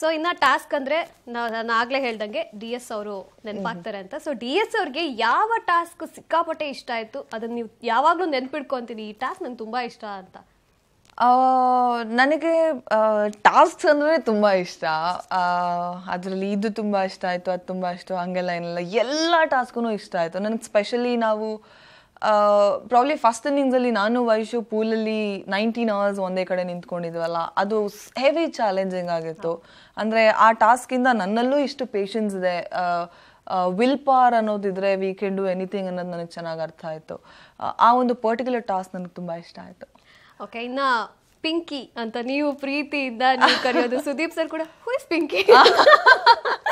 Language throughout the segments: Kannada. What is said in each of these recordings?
ಸೊ ಇನ್ನ ಟಾಸ್ಕ್ ಅಂದ್ರೆ ನಾನು ಆಗ್ಲೇ ಹೇಳ್ದಂಗೆ ಡಿ ಎಸ್ ಅವರು ನೆನಪಾಗ್ತಾರೆ ಅಂತ ಸೊ ಡಿ ಎಸ್ ಅವ್ರಿಗೆ ಯಾವ ಟಾಸ್ಕ್ ಸಿಕ್ಕಾಪಟ್ಟೆ ಇಷ್ಟ ಆಯ್ತು ಅದನ್ನ ನೀವು ಯಾವಾಗ್ಲೂ ನೆನ್ಪಿಡ್ಕೊಂತೀನಿ ಈ ಟಾಸ್ಕ್ ನಂಗೆ ತುಂಬಾ ಇಷ್ಟ ಅಂತ ನನಗೆ ಟಾಸ್ಕ್ಸ್ ಅಂದರೆ ತುಂಬ ಇಷ್ಟ ಅದರಲ್ಲಿ ಇದು ತುಂಬ ಇಷ್ಟ ಆಯಿತು ಅದು ತುಂಬ ಇಷ್ಟ ಹಂಗೆಲ್ಲ ಏನಿಲ್ಲ ಎಲ್ಲ ಟಾಸ್ಕೂ ಇಷ್ಟ ಆಯಿತು ನನಗೆ ಸ್ಪೆಷಲಿ ನಾವು ಪ್ರಾಬ್ಲಿ ಫಸ್ಟ್ ಇನ್ನಿಂಗ್ಸಲ್ಲಿ ನಾನು ವೈಶು ಪೂಲಲ್ಲಿ ನೈನ್ಟೀನ್ ಅವರ್ಸ್ ಒಂದೇ ಕಡೆ ನಿಂತ್ಕೊಂಡಿದ್ವಲ್ಲ ಅದು ಹೆವಿ ಚಾಲೆಂಜಿಂಗ್ ಆಗಿತ್ತು ಅಂದರೆ ಆ ಟಾಸ್ಕಿಂದ ನನ್ನಲ್ಲೂ ಇಷ್ಟು ಪೇಷನ್ಸ್ ಇದೆ ವಿಲ್ ಪಾರ್ ಅನ್ನೋದಿದ್ರೆ ವಿ ಕೆನ್ ಡೂ ಎನಿಥಿಂಗ್ ಅನ್ನೋದು ನನಗೆ ಚೆನ್ನಾಗಿ ಅರ್ಥ ಆಯಿತು ಆ ಒಂದು ಪರ್ಟಿಕ್ಯುಲರ್ ಟಾಸ್ಕ್ ನನಗೆ ತುಂಬ ಇಷ್ಟ ಆಯಿತು ಓಕೆ ಇನ್ನು ಪಿಂಕಿ ಅಂತ ನೀವು ಪ್ರೀತಿಯಿಂದ ನೀವು ಕರೆಯೋದು ಸುದೀಪ್ ಸರ್ ಕೂಡ ಹೂ ಪಿಂಕಿ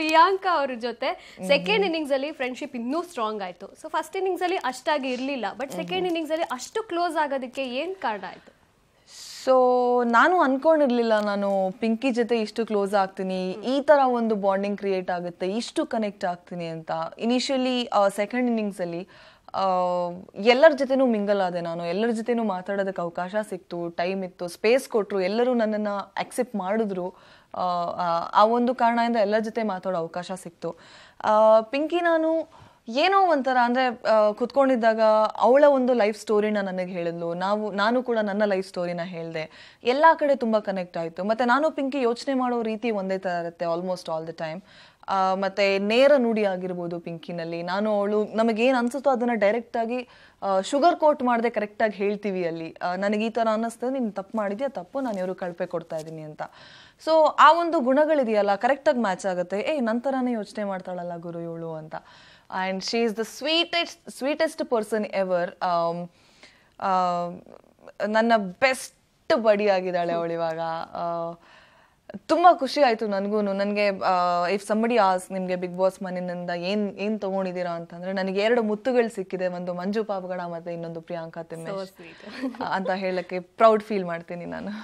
ಪ್ರಿಯಾಂಕಾ ಅವ್ರ ಜೊತೆ ಸೆಕೆಂಡ್ ಇನ್ನಿಂಗ್ಸ್ ಅಲ್ಲಿ ಫ್ರೆಂಡ್ಶಿಪ್ ಇನ್ನೂ ಸ್ಟ್ರಾಂಗ್ ಆಯ್ತು ಸೊ ಫಸ್ಟ್ ಇನ್ನಿಂಗ್ಸ್ ಅಲ್ಲಿ ಅಷ್ಟಾಗಿ ಇರಲಿಲ್ಲ ಬಟ್ ಸೆಕೆಂಡ್ ಇನ್ನಿಂಗ್ಸ್ ಅಲ್ಲಿ ಅಷ್ಟು ಕ್ಲೋಸ್ ಆಗೋದಕ್ಕೆ ಏನ್ ಕಾರಣ ಆಯ್ತು ಸೊ ನಾನು ಅನ್ಕೊಂಡಿರ್ಲಿಲ್ಲ ನಾನು ಪಿಂಕಿ ಜೊತೆ ಇಷ್ಟು ಕ್ಲೋಸ್ ಆಗ್ತೀನಿ ಈ ತರ ಒಂದು ಬಾಂಡಿಂಗ್ ಕ್ರಿಯೇಟ್ ಆಗುತ್ತೆ ಇಷ್ಟು ಕನೆಕ್ಟ್ ಆಗ್ತೀನಿ ಅಂತ ಇನಿಷಿಯಲಿ ಸೆಕೆಂಡ್ ಅಲ್ಲಿ ಎಲ್ಲರ ಜೊತೆನೂ ಮಿಂಗಲ್ ಆದೆ ನಾನು ಎಲ್ಲರ ಜೊತೆನೂ ಮಾತಾಡೋದಕ್ಕೆ ಅವಕಾಶ ಸಿಕ್ತು ಟೈಮ್ ಇತ್ತು ಸ್ಪೇಸ್ ಕೊಟ್ಟರು ಎಲ್ಲರೂ ನನ್ನನ್ನು ಅಕ್ಸೆಪ್ಟ್ ಮಾಡಿದ್ರು ಆ ಒಂದು ಕಾರಣದಿಂದ ಎಲ್ಲರ ಜೊತೆ ಮಾತಾಡೋ ಅವಕಾಶ ಸಿಕ್ತು ಪಿಂಕಿ ನಾನು ಏನೋ ಒಂಥರ ಅಂದರೆ ಕುತ್ಕೊಂಡಿದ್ದಾಗ ಅವಳ ಒಂದು ಲೈಫ್ ಸ್ಟೋರಿನ ನನಗೆ ಹೇಳಿದ್ಲು ನಾವು ನಾನು ಕೂಡ ನನ್ನ ಲೈಫ್ ಸ್ಟೋರಿನ ಹೇಳಿದೆ ಎಲ್ಲ ಕಡೆ ತುಂಬ ಕನೆಕ್ಟ್ ಆಯಿತು ಮತ್ತು ನಾನು ಪಿಂಕಿ ಯೋಚನೆ ಮಾಡೋ ರೀತಿ ಒಂದೇ ಥರ ಇರುತ್ತೆ ಆಲ್ಮೋಸ್ಟ್ ಆಲ್ ದ ಟೈಮ್ ಮತ್ತೆ ನೇರ ನುಡಿ ಆಗಿರ್ಬೋದು ಪಿಂಕಿನಲ್ಲಿ ನಾನು ಅವಳು ನಮಗೇನು ಅನ್ಸುತ್ತೋ ಅದನ್ನ ಡೈರೆಕ್ಟ್ ಆಗಿ ಶುಗರ್ ಕೋಟ್ ಮಾಡದೆ ಕರೆಕ್ಟಾಗಿ ಹೇಳ್ತೀವಿ ಅಲ್ಲಿ ನನಗೆ ಈ ಥರ ಅನ್ನಿಸ್ತದೆ ನೀನು ತಪ್ಪು ಮಾಡಿದ್ಯಾ ತಪ್ಪು ನಾನು ಇವರು ಕಳಪೆ ಕೊಡ್ತಾ ಇದ್ದೀನಿ ಅಂತ ಸೊ ಆ ಒಂದು ಗುಣಗಳಿದೆಯಲ್ಲ ಕರೆಕ್ಟಾಗಿ ಮ್ಯಾಚ್ ಆಗುತ್ತೆ ಏ ನಂತರನೇ ಯೋಚನೆ ಮಾಡ್ತಾಳಲ್ಲ ಗುರು ಇವಳು ಅಂತ and she is the sweetest sweetest person ever ನನ್ನ ಬೆಸ್ಟ್ ಬಡಿ ಆಗಿದ್ದಾಳೆ ಅವಳಿವಾಗ ತುಂಬ ಖುಷಿ ಆಯಿತು ನನಗೂ ನನಗೆ ಇಫ್ ಸಂಬಡಿ ಆಸ್ ನಿಮಗೆ ಬಿಗ್ ಬಾಸ್ ಮನೆಯಿಂದ ಏನು ಏನು ತೊಗೊಂಡಿದ್ದೀರಾ ಅಂತಂದ್ರೆ ನನಗೆ ಎರಡು ಮುತ್ತುಗಳು ಸಿಕ್ಕಿದೆ ಒಂದು ಮಂಜು ಪಾಪಗಡ ಮತ್ತೆ ಇನ್ನೊಂದು ಪ್ರಿಯಾಂಕಾ ತಿಮ್ಮೇಶ್ ಅಂತ ಹೇಳಕ್ಕೆ ಪ್ರೌಡ್ ಫೀಲ್ ಮಾಡ್ತೀನಿ ನಾನು